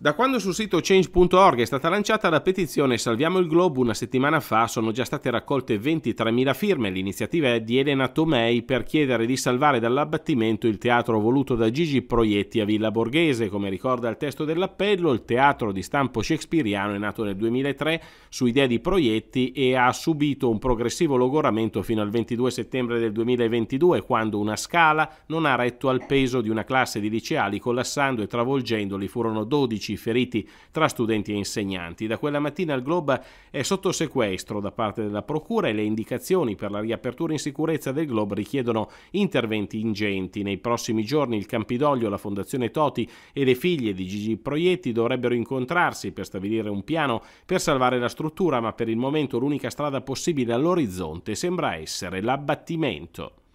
Da quando sul sito change.org è stata lanciata la petizione Salviamo il Globo una settimana fa sono già state raccolte 23.000 firme. L'iniziativa è di Elena Tomei per chiedere di salvare dall'abbattimento il teatro voluto da Gigi Proietti a Villa Borghese. Come ricorda il testo dell'appello, il teatro di stampo shakespeariano è nato nel 2003 su idea di Proietti e ha subito un progressivo logoramento fino al 22 settembre del 2022 quando una scala non ha retto al peso di una classe di liceali collassando e travolgendoli. Furono 12 15 feriti tra studenti e insegnanti. Da quella mattina il Globe è sotto sequestro da parte della Procura e le indicazioni per la riapertura in sicurezza del Globe richiedono interventi ingenti. Nei prossimi giorni il Campidoglio, la Fondazione Toti e le figlie di Gigi Proietti dovrebbero incontrarsi per stabilire un piano per salvare la struttura, ma per il momento l'unica strada possibile all'orizzonte sembra essere l'abbattimento.